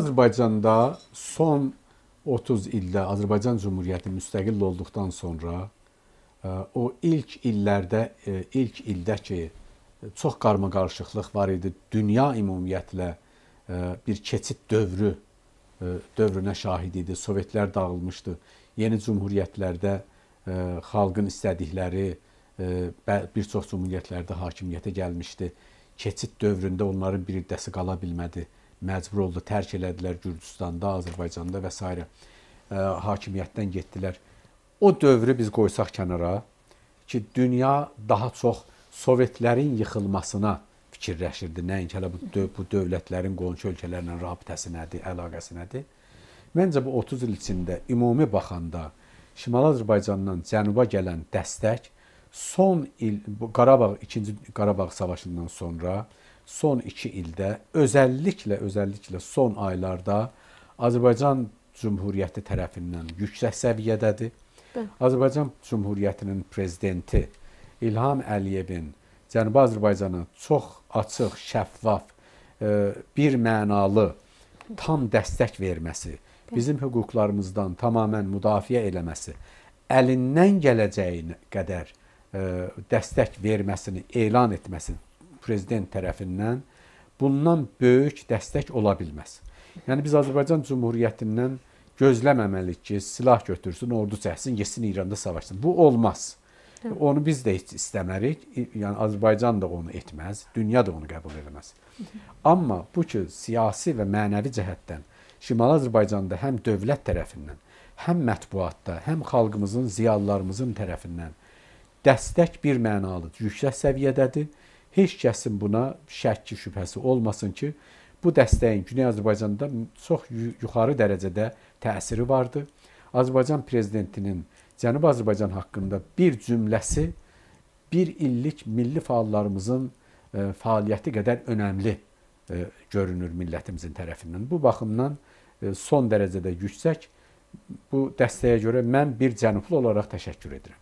Azərbaycanda son 30 ildə Azərbaycan Cümhuriyyəti müstəqil olduqdan sonra e, o ilk illərdə e, ilk ildə ki çox qarmaqarışıqlıq var idi. Dünya ümumiyyətlə e, bir keçid dövrü dövrünə şahid idi. Sovetlər dağılmışdı. Yeni cümhuriyyətlərdə xalqın istədikləri bir çox cümhuriyyətlərdə hakimiyyətə gəlmişdi. Keçid dövründə onların bir hissəsi qala bilmədi məcbur oldu, tərk elədilər Gürcüstanda, Azərbaycanda və s. E, hakimiyyətdən getdilər. O dövrü biz qoysaq kənara ki, dünya daha çox Sovetlərin yıxılmasına fikirləşirdi. Nəinki hələ bu, döv bu dövlətlərin qonşu ölkələrlə rabitəsi nədir, əlaqəsi nədir? Məncə bu 30 il içində ümumi baxanda Şimali Azərbaycandan cənuba gələn dəstək son il bu Qarabağ 2-ci Qarabağ savaşından sonra son iki ildə, özəlliklə, özəlliklə son aylarda Azərbaycan Cümhuriyyəti tərəfindən yüksək səviyyədədir. Bə. Azərbaycan Cümhuriyyətinin prezidenti İlham Əliyevin Cənubi Azərbaycanı çox açıq, şəffaf, e, bir mənalı tam dəstək verməsi, bizim hüquqlarımızdan tamamilə müdafiə eləməsi, əlindən gələcəyinə qədər e, dəstək verməsini elan etməsini prezident tərəfindən bundan böyük dəstək ola bilməz. Yəni biz Azərbaycan Cümhuriyyətindən gözləməməliyik ki, silah götürsün, ordu çəksin, yesin İranda savaşsın. Bu olmaz. Hı. Onu biz də heç istəmərik. Yəni Azərbaycan da onu etməz, dünya da onu qəbul etməz. Hı. Amma bu ki, siyasi və mənəvi cəhətdən Şimali Azərbaycanda həm dövlət tərəfindən, həm mətbuatda, həm xalqımızın, ziyalılarımızın tərəfindən dəstək bir mənalı yüksək səviyyədədir Heç kəsin buna şəkki şübhəsi olmasın ki, bu dəstəyin Güney Azərbaycanda çox yuxarı dərəcədə təsiri vardı. Azərbaycan prezidentinin Cənubi Azərbaycan haqqında bir cümləsi bir illik milli fəallarımızın e, fəaliyyəti qədər önəmli e, görünür millətimizin tərəfindən. Bu baxımdan e, son dərəcədə yüksək bu dəstəyə görə mən bir cənublu olaraq təşəkkür edirəm.